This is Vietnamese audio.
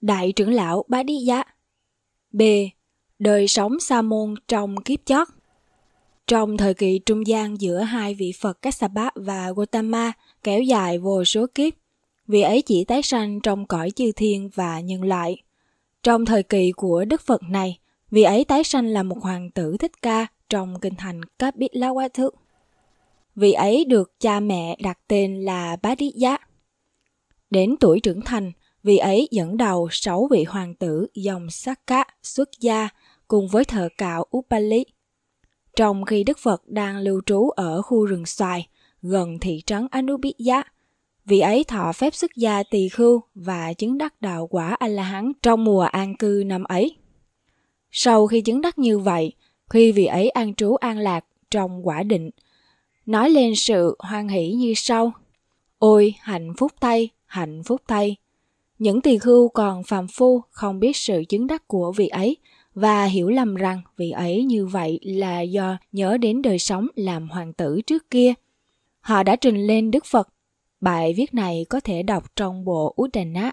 Đại trưởng lão Bá Đi Giá. B. Đời sống Sa môn trong kiếp chót. Trong thời kỳ trung gian giữa hai vị Phật Kassapa và Gautama kéo dài vô số kiếp, vị ấy chỉ tái sanh trong cõi chư thiên và nhân loại. Trong thời kỳ của Đức Phật này, vị ấy tái sanh là một hoàng tử thích ca trong kinh thành Kapilawathu. Vị ấy được cha mẹ đặt tên là Bá Đít Giá. Đến tuổi trưởng thành, Vị ấy dẫn đầu sáu vị hoàng tử dòng Sakka xuất gia cùng với thợ cạo Upali. Trong khi Đức Phật đang lưu trú ở khu rừng xoài gần thị trấn Anubiya, vị ấy thọ phép xuất gia tỳ khưu và chứng đắc đạo quả A-la-hán trong mùa an cư năm ấy. Sau khi chứng đắc như vậy, khi vị ấy an trú an lạc trong quả định, nói lên sự hoan hỷ như sau. Ôi hạnh phúc thay, hạnh phúc thay, những tỳ khưu còn phàm phu không biết sự chứng đắc của vị ấy và hiểu lầm rằng vị ấy như vậy là do nhớ đến đời sống làm hoàng tử trước kia. Họ đã trình lên Đức Phật. Bài viết này có thể đọc trong bộ Uddana